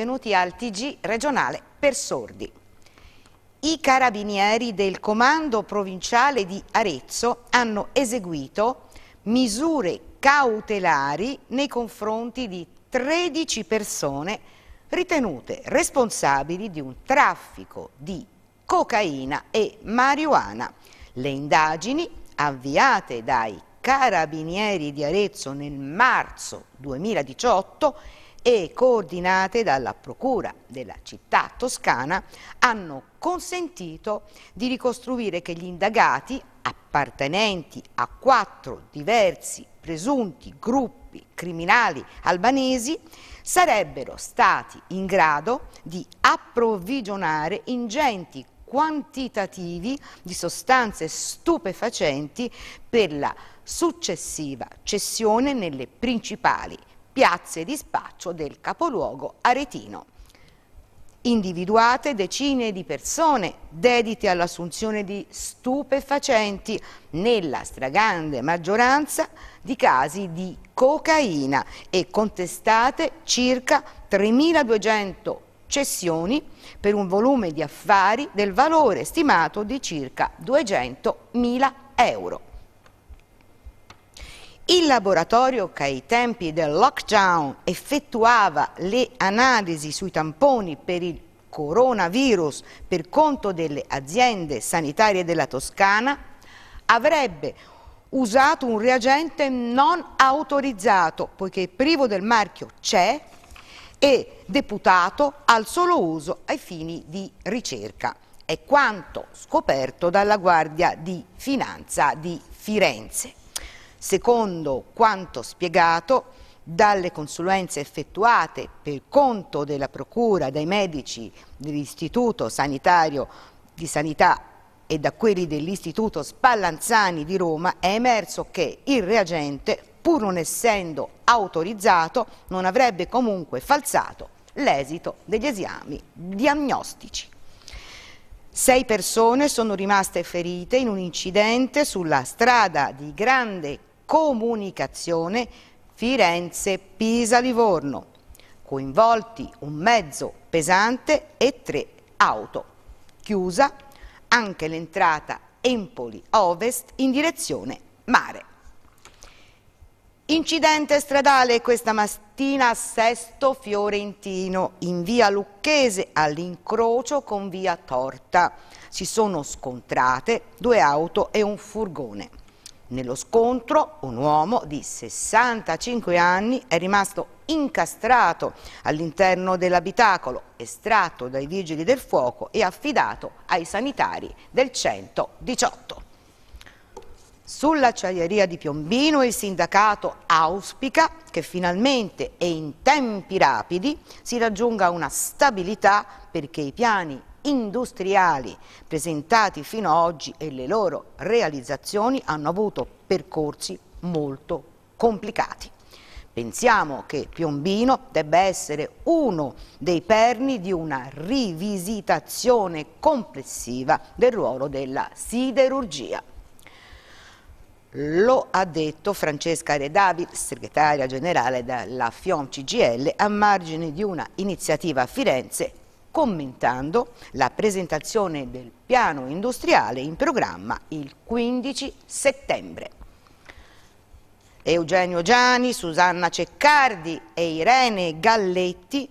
Benvenuti al TG regionale per sordi. I carabinieri del comando provinciale di Arezzo hanno eseguito misure cautelari nei confronti di 13 persone ritenute responsabili di un traffico di cocaina e marijuana. Le indagini avviate dai carabinieri di Arezzo nel marzo 2018 e coordinate dalla Procura della città toscana hanno consentito di ricostruire che gli indagati appartenenti a quattro diversi presunti gruppi criminali albanesi sarebbero stati in grado di approvvigionare ingenti quantitativi di sostanze stupefacenti per la successiva cessione nelle principali piazze di spaccio del capoluogo aretino. Individuate decine di persone dedite all'assunzione di stupefacenti nella stragrande maggioranza di casi di cocaina e contestate circa 3.200 cessioni per un volume di affari del valore stimato di circa 200.000 euro. Il laboratorio che ai tempi del lockdown effettuava le analisi sui tamponi per il coronavirus per conto delle aziende sanitarie della Toscana avrebbe usato un reagente non autorizzato poiché privo del marchio CE e deputato al solo uso ai fini di ricerca. È quanto scoperto dalla Guardia di Finanza di Firenze. Secondo quanto spiegato dalle consulenze effettuate per conto della Procura dai medici dell'Istituto Sanitario di Sanità e da quelli dell'Istituto Spallanzani di Roma è emerso che il reagente, pur non essendo autorizzato, non avrebbe comunque falsato l'esito degli esami diagnostici. Sei persone sono rimaste ferite in un incidente sulla strada di Grande comunicazione Firenze-Pisa-Livorno, coinvolti un mezzo pesante e tre auto. Chiusa anche l'entrata Empoli Ovest in direzione mare. Incidente stradale questa mattina a Sesto Fiorentino, in via Lucchese all'incrocio con via Torta. Si sono scontrate due auto e un furgone. Nello scontro un uomo di 65 anni è rimasto incastrato all'interno dell'abitacolo, estratto dai vigili del fuoco e affidato ai sanitari del 118. Sull'acciaieria di Piombino il sindacato auspica che finalmente e in tempi rapidi si raggiunga una stabilità perché i piani industriali presentati fino ad oggi e le loro realizzazioni hanno avuto percorsi molto complicati. Pensiamo che Piombino debba essere uno dei perni di una rivisitazione complessiva del ruolo della siderurgia. Lo ha detto Francesca Redavi, segretaria generale della FIOM CGL, a margine di una iniziativa a Firenze commentando la presentazione del piano industriale in programma il 15 settembre. Eugenio Giani, Susanna Ceccardi e Irene Galletti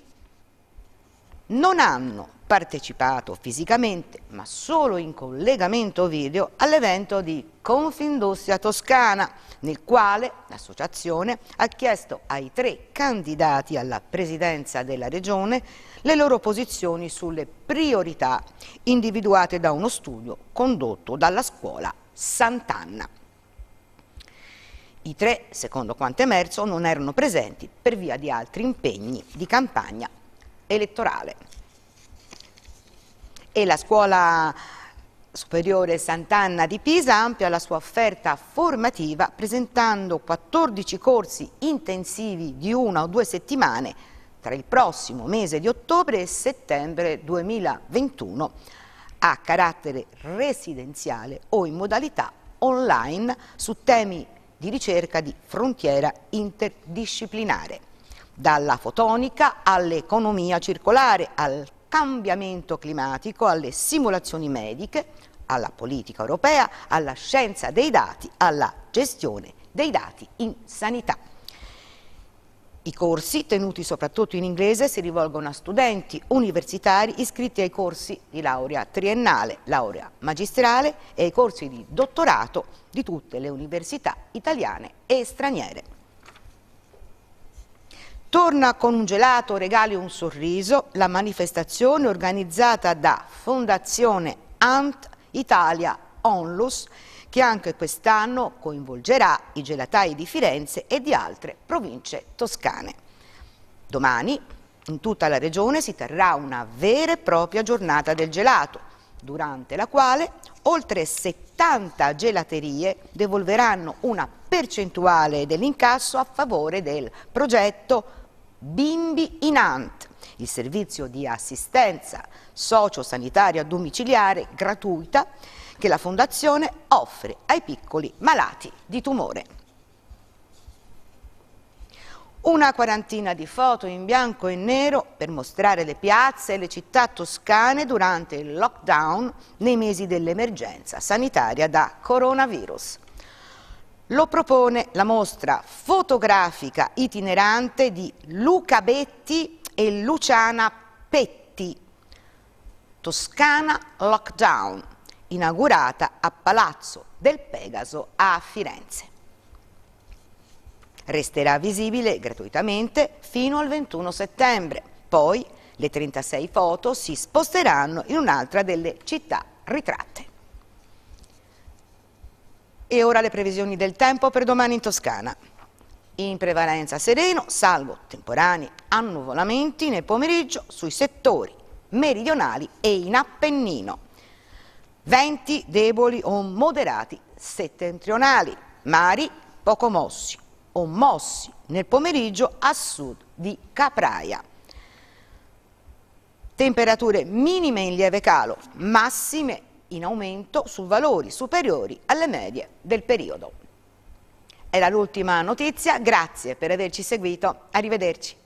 non hanno partecipato fisicamente, ma solo in collegamento video, all'evento di Confindustria Toscana, nel quale l'associazione ha chiesto ai tre candidati alla presidenza della Regione le loro posizioni sulle priorità individuate da uno studio condotto dalla scuola Sant'Anna. I tre, secondo quanto emerso, non erano presenti per via di altri impegni di campagna elettorale e la scuola superiore Sant'Anna di Pisa amplia la sua offerta formativa presentando 14 corsi intensivi di una o due settimane tra il prossimo mese di ottobre e settembre 2021 a carattere residenziale o in modalità online su temi di ricerca di frontiera interdisciplinare, dalla fotonica all'economia circolare, al cambiamento climatico, alle simulazioni mediche, alla politica europea, alla scienza dei dati, alla gestione dei dati in sanità. I corsi, tenuti soprattutto in inglese, si rivolgono a studenti universitari iscritti ai corsi di laurea triennale, laurea magistrale e ai corsi di dottorato di tutte le università italiane e straniere. Torna con un gelato, regali un sorriso, la manifestazione organizzata da Fondazione Ant Italia Onlus che anche quest'anno coinvolgerà i gelatai di Firenze e di altre province toscane. Domani in tutta la regione si terrà una vera e propria giornata del gelato, durante la quale oltre 70 gelaterie devolveranno una percentuale dell'incasso a favore del progetto Bimbi in Ant, il servizio di assistenza sociosanitaria domiciliare gratuita che la Fondazione offre ai piccoli malati di tumore. Una quarantina di foto in bianco e nero per mostrare le piazze e le città toscane durante il lockdown nei mesi dell'emergenza sanitaria da coronavirus. Lo propone la mostra fotografica itinerante di Luca Betti e Luciana Petti, Toscana Lockdown, inaugurata a Palazzo del Pegaso a Firenze. Resterà visibile gratuitamente fino al 21 settembre, poi le 36 foto si sposteranno in un'altra delle città ritratte. E ora le previsioni del tempo per domani in Toscana. In prevalenza sereno, salvo temporanei annuvolamenti nel pomeriggio sui settori meridionali e in Appennino. Venti deboli o moderati settentrionali, mari poco mossi o mossi nel pomeriggio a sud di Capraia. Temperature minime in lieve calo, massime in aumento su valori superiori alle medie del periodo. Era l'ultima notizia, grazie per averci seguito, arrivederci.